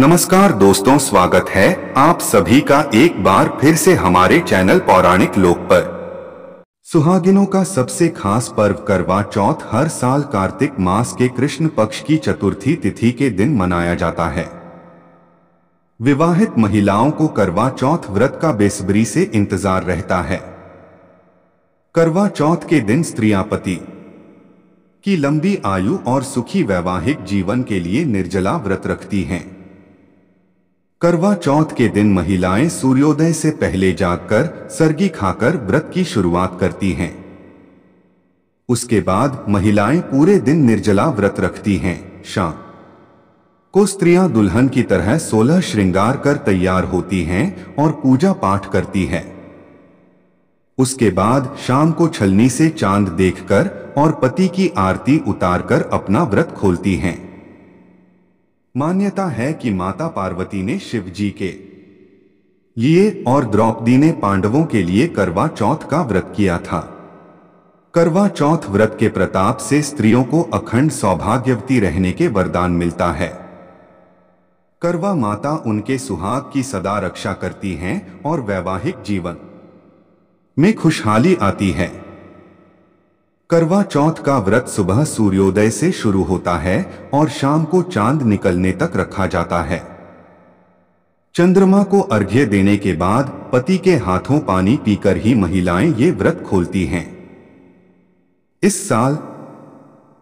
नमस्कार दोस्तों स्वागत है आप सभी का एक बार फिर से हमारे चैनल पौराणिक लोक पर सुहागिनों का सबसे खास पर्व करवा चौथ हर साल कार्तिक मास के कृष्ण पक्ष की चतुर्थी तिथि के दिन मनाया जाता है विवाहित महिलाओं को करवा चौथ व्रत का बेसब्री से इंतजार रहता है करवा चौथ के दिन स्त्रियापति की लंबी आयु और सुखी वैवाहिक जीवन के लिए निर्जला व्रत रखती हैं करवा चौथ के दिन महिलाएं सूर्योदय से पहले जागकर सर्गी खाकर व्रत की शुरुआत करती हैं उसके बाद महिलाएं पूरे दिन निर्जला व्रत रखती हैं शाम को स्त्रियां दुल्हन की तरह सोलह श्रृंगार कर तैयार होती हैं और पूजा पाठ करती हैं उसके बाद शाम को छलनी से चांद देखकर और पति की आरती उतारकर अपना व्रत खोलती हैं मान्यता है कि माता पार्वती ने शिव जी के लिए और द्रौपदी ने पांडवों के लिए करवा चौथ का व्रत किया था करवा चौथ व्रत के प्रताप से स्त्रियों को अखंड सौभाग्यवती रहने के वरदान मिलता है करवा माता उनके सुहाग की सदा रक्षा करती हैं और वैवाहिक जीवन में खुशहाली आती है करवा चौथ का व्रत सुबह सूर्योदय से शुरू होता है और शाम को चांद निकलने तक रखा जाता है चंद्रमा को अर्घ्य देने के बाद पति के हाथों पानी पीकर ही महिलाएं ये व्रत खोलती हैं इस साल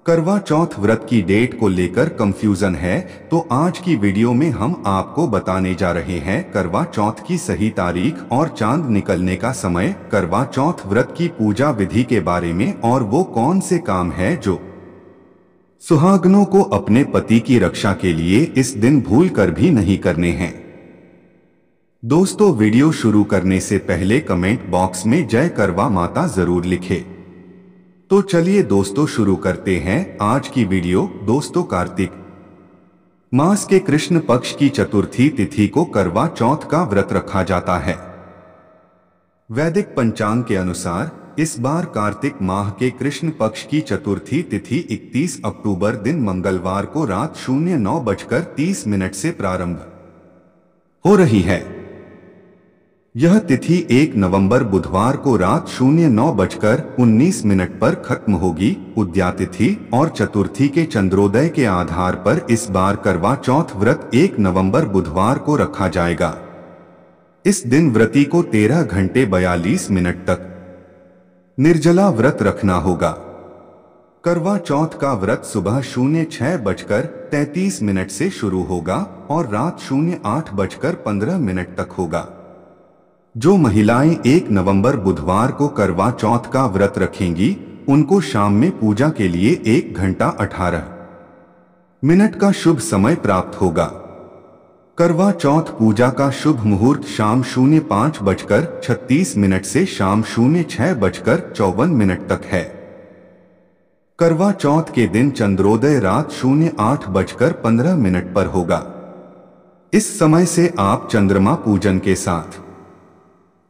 करवा चौथ व्रत की डेट को लेकर कंफ्यूजन है तो आज की वीडियो में हम आपको बताने जा रहे हैं करवा चौथ की सही तारीख और चांद निकलने का समय करवा चौथ व्रत की पूजा विधि के बारे में और वो कौन से काम है जो सुहागनों को अपने पति की रक्षा के लिए इस दिन भूल कर भी नहीं करने हैं दोस्तों वीडियो शुरू करने से पहले कमेंट बॉक्स में जय करवा माता जरूर लिखें। तो चलिए दोस्तों शुरू करते हैं आज की वीडियो दोस्तों कार्तिक मास के कृष्ण पक्ष की चतुर्थी तिथि को करवा चौथ का व्रत रखा जाता है वैदिक पंचांग के अनुसार इस बार कार्तिक माह के कृष्ण पक्ष की चतुर्थी तिथि 31 अक्टूबर दिन मंगलवार को रात शून्य नौ बजकर तीस मिनट से प्रारंभ हो रही है यह तिथि 1 नवंबर बुधवार को रात शून्य नौ बजकर उन्नीस मिनट पर खत्म होगी उद्या तिथि और चतुर्थी के चंद्रोदय के आधार पर इस बार करवा चौथ व्रत 1 नवंबर बुधवार को रखा जाएगा इस दिन व्रती को 13 घंटे 42 मिनट तक निर्जला व्रत रखना होगा करवा चौथ का व्रत सुबह शून्य छह बजकर तैतीस मिनट से शुरू होगा और रात शून्य आठ बजकर पंद्रह मिनट तक होगा जो महिलाएं एक नवंबर बुधवार को करवा चौथ का व्रत रखेंगी उनको शाम में पूजा के लिए एक घंटा अठारह मिनट का शुभ समय प्राप्त होगा करवा चौथ पूजा का शुभ मुहूर्त शाम शून्य पाँच बजकर छत्तीस मिनट से शाम शून्य छह बजकर चौवन मिनट तक है करवा चौथ के दिन चंद्रोदय रात शून्य आठ बजकर पंद्रह मिनट पर होगा इस समय से आप चंद्रमा पूजन के साथ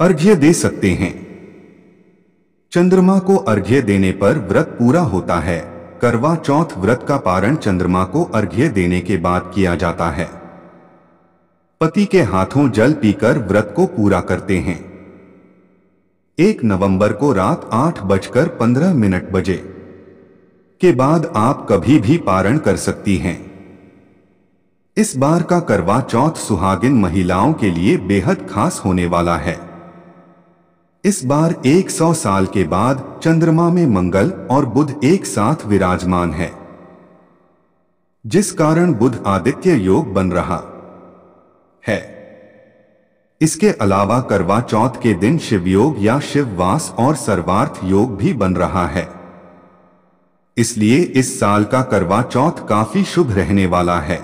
अर्घ्य दे सकते हैं चंद्रमा को अर्घ्य देने पर व्रत पूरा होता है करवा चौथ व्रत का पारण चंद्रमा को अर्घ्य देने के बाद किया जाता है पति के हाथों जल पीकर व्रत को पूरा करते हैं एक नवंबर को रात आठ बजकर पंद्रह मिनट बजे के बाद आप कभी भी पारण कर सकती हैं इस बार का करवा चौथ सुहागिन महिलाओं के लिए बेहद खास होने वाला है इस बार 100 साल के बाद चंद्रमा में मंगल और बुध एक साथ विराजमान है जिस कारण बुध आदित्य योग बन रहा है इसके अलावा करवा चौथ के दिन शिव योग या शिववास और सर्वार्थ योग भी बन रहा है इसलिए इस साल का करवा चौथ काफी शुभ रहने वाला है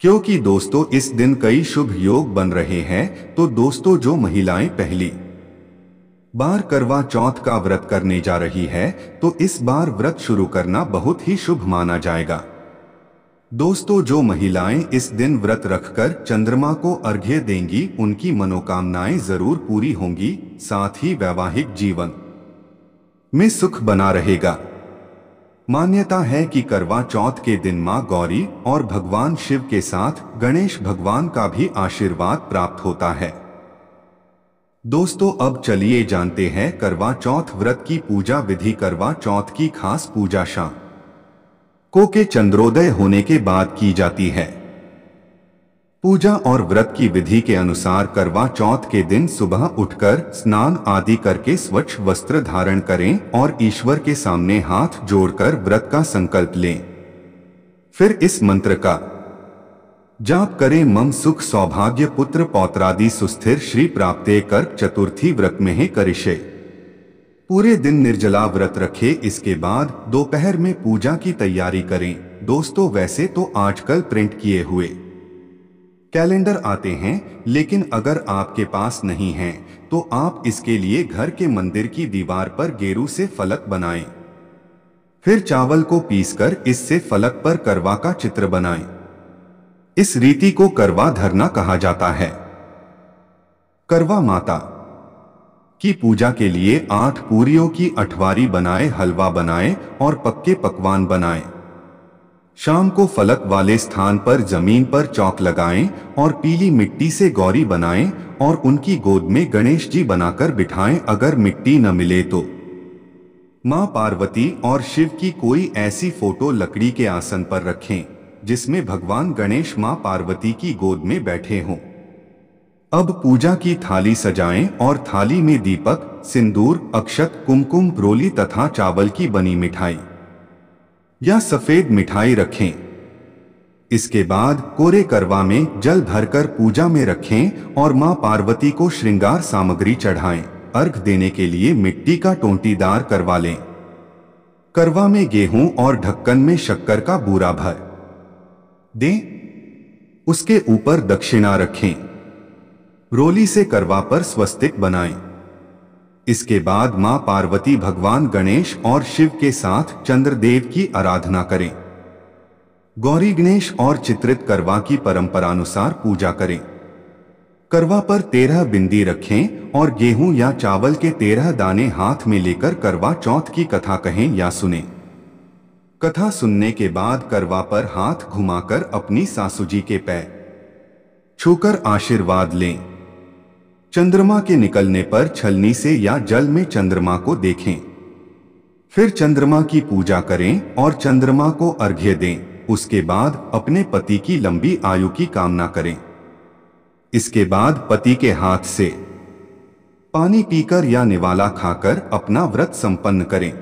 क्योंकि दोस्तों इस दिन कई शुभ योग बन रहे हैं तो दोस्तों जो महिलाएं पहली बार करवा चौथ का व्रत करने जा रही है तो इस बार व्रत शुरू करना बहुत ही शुभ माना जाएगा दोस्तों जो महिलाएं इस दिन व्रत रखकर चंद्रमा को अर्घ्य देंगी उनकी मनोकामनाएं जरूर पूरी होंगी साथ ही वैवाहिक जीवन में सुख बना रहेगा मान्यता है कि करवा चौथ के दिन मां गौरी और भगवान शिव के साथ गणेश भगवान का भी आशीर्वाद प्राप्त होता है दोस्तों अब चलिए जानते हैं करवा चौथ व्रत की पूजा विधि करवा चौथ की खास पूजा शाम को के चंद्रोदय होने के बाद की जाती है पूजा और व्रत की विधि के अनुसार करवा चौथ के दिन सुबह उठकर स्नान आदि करके स्वच्छ वस्त्र धारण करें और ईश्वर के सामने हाथ जोड़कर व्रत का संकल्प लें फिर इस मंत्र का जाप करें मम सुख सौभाग्य पुत्र पौत्रादि सुस्थिर श्री प्राप्ते कर चतुर्थी व्रत में ही करिशे पूरे दिन निर्जला व्रत रखे इसके बाद दोपहर में पूजा की तैयारी करें दोस्तों वैसे तो आजकल प्रिंट किए हुए कैलेंडर आते हैं लेकिन अगर आपके पास नहीं है तो आप इसके लिए घर के मंदिर की दीवार पर गेरू से फलक बनाएं। फिर चावल को पीसकर इससे फलक पर करवा का चित्र बनाएं। इस रीति को करवा धरना कहा जाता है करवा माता की पूजा के लिए आठ पूरियों की अठवारी बनाए हलवा बनाए और पक्के पकवान बनाए शाम को फलक वाले स्थान पर जमीन पर चौक लगाएं और पीली मिट्टी से गौरी बनाएं और उनकी गोद में गणेश जी बनाकर बिठाएं अगर मिट्टी न मिले तो माँ पार्वती और शिव की कोई ऐसी फोटो लकड़ी के आसन पर रखें जिसमें भगवान गणेश माँ पार्वती की गोद में बैठे हों अब पूजा की थाली सजाएं और थाली में दीपक सिंदूर अक्षत कुमकुम रोली तथा चावल की बनी मिठाई या सफेद मिठाई रखें इसके बाद कोरे करवा में जल भरकर पूजा में रखें और मां पार्वती को श्रृंगार सामग्री चढ़ाएं। अर्घ देने के लिए मिट्टी का टोंटीदार करवा लें करवा में गेहूं और ढक्कन में शक्कर का बूरा भर दें उसके ऊपर दक्षिणा रखें रोली से करवा पर स्वस्तिक बनाएं। इसके बाद मां पार्वती भगवान गणेश और शिव के साथ चंद्रदेव की आराधना करें गौरी गणेश और चित्रित करवा की परंपरानुसार पूजा करें करवा पर तेरह बिंदी रखें और गेहूं या चावल के तेरह दाने हाथ में लेकर करवा चौथ की कथा कहें या सुनें कथा सुनने के बाद करवा पर हाथ घुमाकर अपनी जी के पैर छूकर आशीर्वाद लें चंद्रमा के निकलने पर छलनी से या जल में चंद्रमा को देखें फिर चंद्रमा की पूजा करें और चंद्रमा को अर्घ्य दें उसके बाद अपने पति की लंबी आयु की कामना करें इसके बाद पति के हाथ से पानी पीकर या निवाला खाकर अपना व्रत संपन्न करें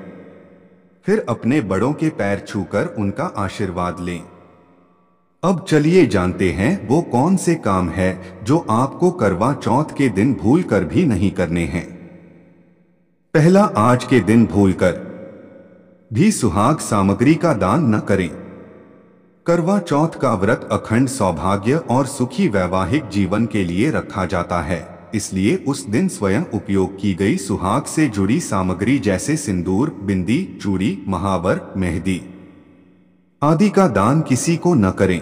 फिर अपने बड़ों के पैर छूकर उनका आशीर्वाद लें अब चलिए जानते हैं वो कौन से काम है जो आपको करवा चौथ के दिन भूल कर भी नहीं करने हैं पहला आज के दिन भूल कर भी सुहाग सामग्री का दान न करें करवा चौथ का व्रत अखंड सौभाग्य और सुखी वैवाहिक जीवन के लिए रखा जाता है इसलिए उस दिन स्वयं उपयोग की गई सुहाग से जुड़ी सामग्री जैसे सिंदूर बिंदी चूड़ी महावर मेहंदी आदि का दान किसी को न करें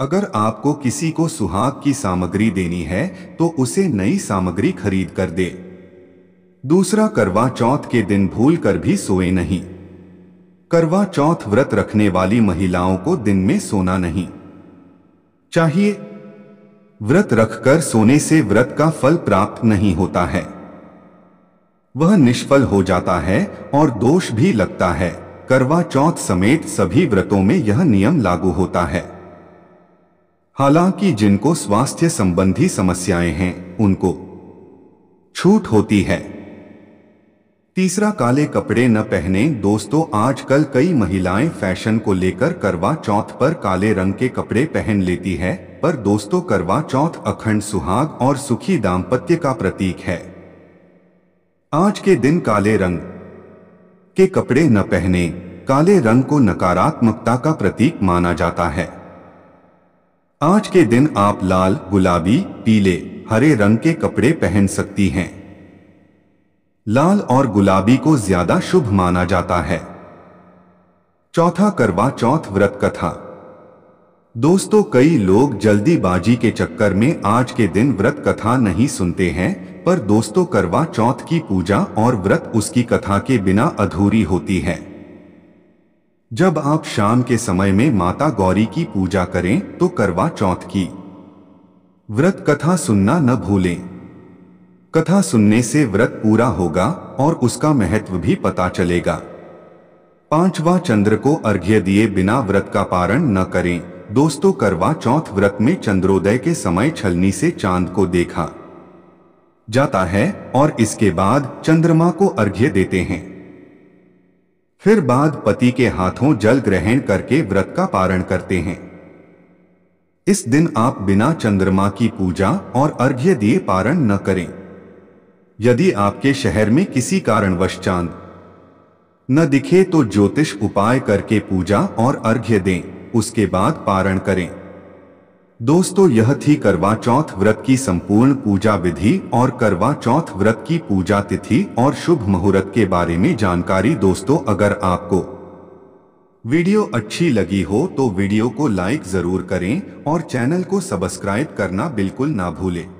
अगर आपको किसी को सुहाग की सामग्री देनी है तो उसे नई सामग्री खरीद कर दे दूसरा करवा चौथ के दिन भूल कर भी सोए नहीं करवा चौथ व्रत रखने वाली महिलाओं को दिन में सोना नहीं चाहिए व्रत रखकर सोने से व्रत का फल प्राप्त नहीं होता है वह निष्फल हो जाता है और दोष भी लगता है करवा चौथ समेत सभी व्रतों में यह नियम लागू होता है हालांकि जिनको स्वास्थ्य संबंधी समस्याएं हैं उनको छूट होती है तीसरा काले कपड़े न पहने दोस्तों आजकल कई महिलाएं फैशन को लेकर करवा चौथ पर काले रंग के कपड़े पहन लेती है पर दोस्तों करवा चौथ अखंड सुहाग और सुखी दाम्पत्य का प्रतीक है आज के दिन काले रंग के कपड़े न पहने काले रंग को नकारात्मकता का प्रतीक माना जाता है आज के दिन आप लाल गुलाबी पीले हरे रंग के कपड़े पहन सकती हैं लाल और गुलाबी को ज्यादा शुभ माना जाता है चौथा करवा चौथ व्रत कथा दोस्तों कई लोग जल्दीबाजी के चक्कर में आज के दिन व्रत कथा नहीं सुनते हैं पर दोस्तों करवा चौथ की पूजा और व्रत उसकी कथा के बिना अधूरी होती है जब आप शाम के समय में माता गौरी की पूजा करें तो करवा चौथ की व्रत कथा सुनना न भूलें कथा सुनने से व्रत पूरा होगा और उसका महत्व भी पता चलेगा पांचवा चंद्र को अर्घ्य दिए बिना व्रत का पारण न करें दोस्तों करवा चौथ व्रत में चंद्रोदय के समय छलनी से चांद को देखा जाता है और इसके बाद चंद्रमा को अर्घ्य देते हैं फिर बाद पति के हाथों जल ग्रहण करके व्रत का पारण करते हैं इस दिन आप बिना चंद्रमा की पूजा और अर्घ्य दिए पारण न करें यदि आपके शहर में किसी कारणवश चांद न दिखे तो ज्योतिष उपाय करके पूजा और अर्घ्य दें उसके बाद पारण करें दोस्तों यह थी करवा चौथ व्रत की संपूर्ण पूजा विधि और करवा चौथ व्रत की पूजा तिथि और शुभ मुहूर्त के बारे में जानकारी दोस्तों अगर आपको वीडियो अच्छी लगी हो तो वीडियो को लाइक जरूर करें और चैनल को सब्सक्राइब करना बिल्कुल ना भूलें